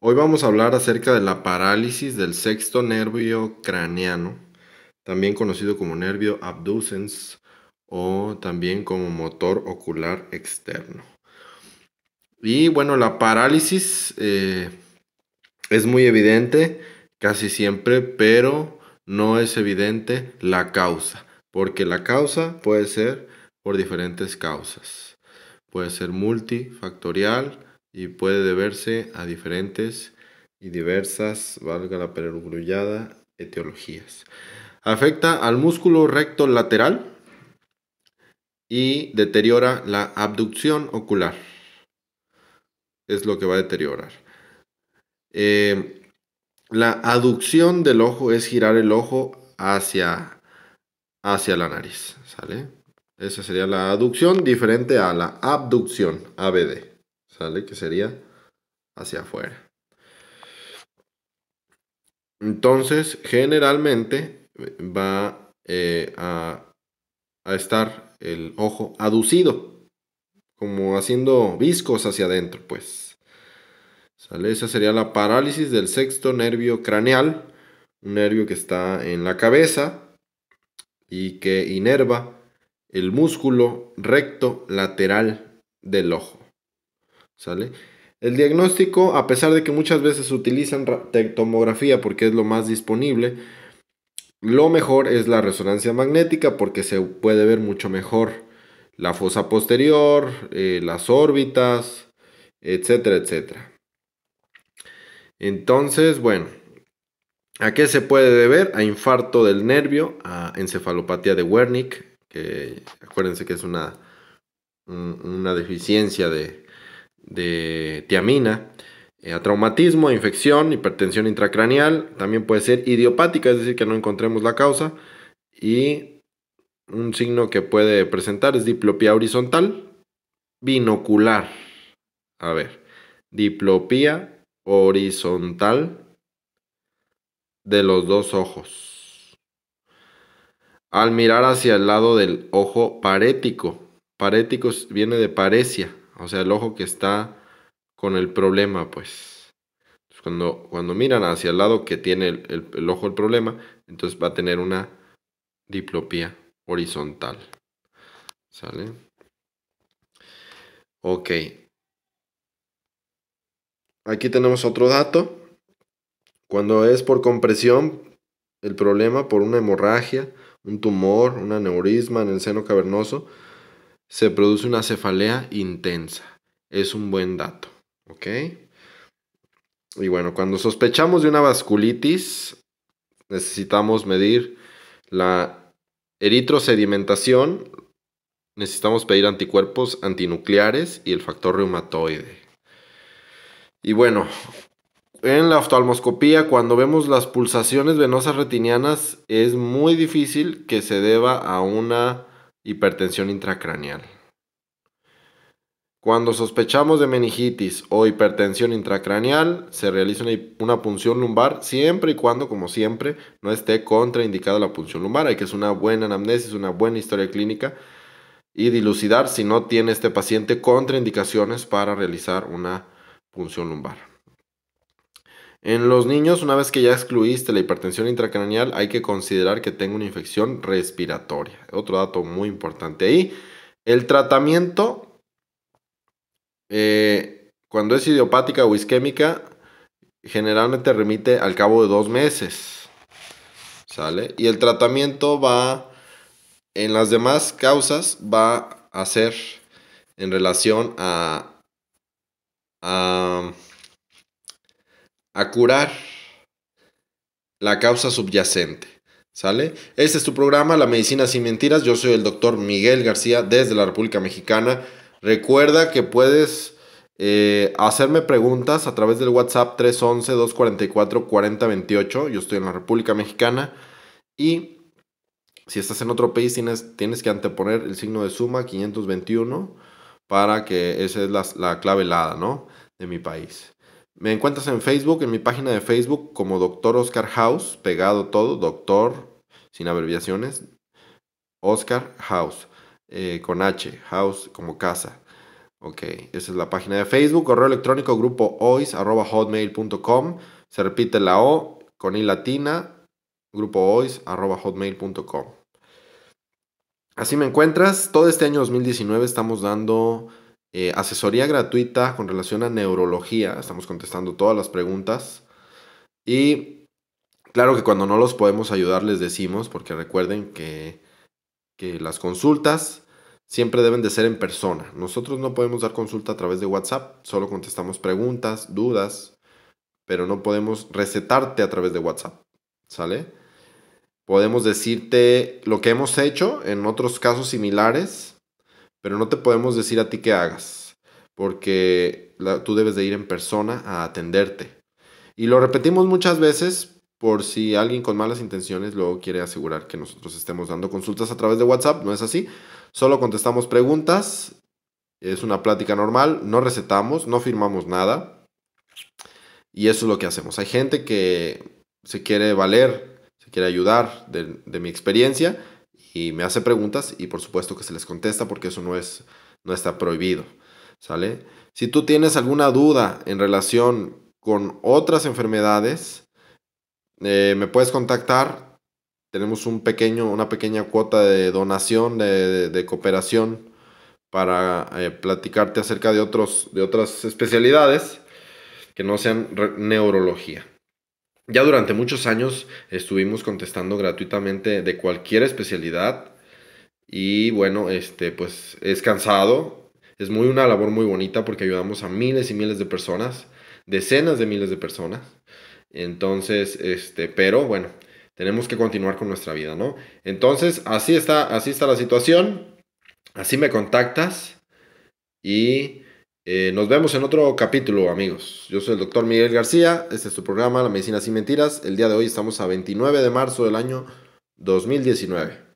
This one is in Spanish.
Hoy vamos a hablar acerca de la parálisis del sexto nervio craneano, también conocido como nervio abducens o también como motor ocular externo. Y bueno, la parálisis eh, es muy evidente casi siempre, pero no es evidente la causa, porque la causa puede ser por diferentes causas. Puede ser multifactorial, y puede deberse a diferentes y diversas, valga la perogrullada, etiologías. Afecta al músculo recto lateral y deteriora la abducción ocular. Es lo que va a deteriorar. Eh, la aducción del ojo es girar el ojo hacia, hacia la nariz. ¿Sale? Esa sería la aducción, diferente a la abducción, ABD. ¿Sale? Que sería hacia afuera. Entonces, generalmente va eh, a, a estar el ojo aducido, como haciendo viscos hacia adentro, pues. ¿Sale? Esa sería la parálisis del sexto nervio craneal, un nervio que está en la cabeza y que inerva el músculo recto lateral del ojo. ¿Sale? El diagnóstico, a pesar de que muchas veces utilizan tomografía porque es lo más disponible, lo mejor es la resonancia magnética porque se puede ver mucho mejor la fosa posterior, eh, las órbitas, etcétera, etcétera. Entonces, bueno, ¿a qué se puede deber? A infarto del nervio, a encefalopatía de Wernicke, que acuérdense que es una, una deficiencia de, de tiamina eh, a traumatismo, infección, hipertensión intracraneal, también puede ser idiopática, es decir, que no encontremos la causa. Y un signo que puede presentar es diplopía horizontal, binocular. A ver, diplopía horizontal de los dos ojos. Al mirar hacia el lado del ojo parético, parético viene de parecia o sea, el ojo que está con el problema, pues. cuando, cuando miran hacia el lado que tiene el, el ojo el problema, entonces va a tener una diplopía horizontal. ¿Sale? Ok. Aquí tenemos otro dato. Cuando es por compresión, el problema por una hemorragia, un tumor, un aneurisma en el seno cavernoso, se produce una cefalea intensa. Es un buen dato, ¿ok? Y bueno, cuando sospechamos de una vasculitis, necesitamos medir la eritrosedimentación, necesitamos pedir anticuerpos antinucleares y el factor reumatoide. Y bueno, en la oftalmoscopía, cuando vemos las pulsaciones venosas retinianas, es muy difícil que se deba a una Hipertensión intracraneal. Cuando sospechamos de meningitis o hipertensión intracraneal, se realiza una, una, punción lumbar siempre y cuando, como siempre, no esté contraindicada la punción lumbar. Hay que hacer una buena anamnesis, una buena historia clínica y dilucidar si no tiene este paciente contraindicaciones para realizar una punción lumbar. En los niños, una vez que ya excluiste la hipertensión intracraneal, hay que considerar que tenga una infección respiratoria. Otro dato muy importante ahí. El tratamiento, eh, cuando es idiopática o isquémica, generalmente remite al cabo de dos meses. ¿Sale? Y el tratamiento va, en las demás causas, va a ser en relación a, a a curar la causa subyacente. ¿Sale? Este es tu programa, La Medicina sin Mentiras. Yo soy el doctor Miguel García desde la República Mexicana. Recuerda que puedes eh, hacerme preguntas a través del WhatsApp 311-244-4028. Yo estoy en la República Mexicana. Y si estás en otro país, tienes, tienes que anteponer el signo de suma 521 para que esa es la, la helada ¿no? De mi país. Me encuentras en Facebook, en mi página de Facebook como Doctor Oscar House, pegado todo, Doctor, sin abreviaciones, Oscar House, eh, con H, House como casa. Ok, esa es la página de Facebook, correo electrónico grupo ois hotmail.com, se repite la O con I latina, grupo ois hotmail.com. Así me encuentras, todo este año 2019 estamos dando eh, asesoría gratuita con relación a neurología. Estamos contestando todas las preguntas. Y claro que cuando no los podemos ayudar les decimos, porque recuerden que, que las consultas siempre deben de ser en persona. Nosotros no podemos dar consulta a través de WhatsApp, solo contestamos preguntas, dudas, pero no podemos recetarte a través de WhatsApp, ¿sale? Podemos decirte lo que hemos hecho en otros casos similares pero no te podemos decir a ti qué hagas, porque tú debes de ir en persona a atenderte. Y lo repetimos muchas veces por si alguien con malas intenciones luego quiere asegurar que nosotros estemos dando consultas a través de WhatsApp, no es así. Solo contestamos preguntas, es una plática normal, no recetamos, no firmamos nada. Y eso es lo que hacemos. Hay gente que se quiere valer, se quiere ayudar de mi experiencia y me hace preguntas y por supuesto que se les contesta porque eso no, es, no está prohibido. ¿Sale? Si tú tienes alguna duda en relación con otras enfermedades, eh, me puedes contactar. Tenemos un pequeño, una pequeña cuota de donación, de, cooperación para eh, platicarte acerca de, otros, de otras especialidades que no sean neurología. Ya durante muchos años estuvimos contestando gratuitamente de cualquier especialidad y bueno, este pues es cansado, es muy una labor muy bonita porque ayudamos a miles y miles de personas, decenas de miles de personas. Entonces, este, pero bueno, tenemos que continuar con nuestra vida, ¿no? Entonces, así está, así está la situación. Así me contactas y eh, nos vemos en otro capítulo, amigos. Yo soy el doctor Miguel García. Este es tu programa, La Medicina Sin Mentiras. El día de hoy estamos a 29 de marzo del año 2019.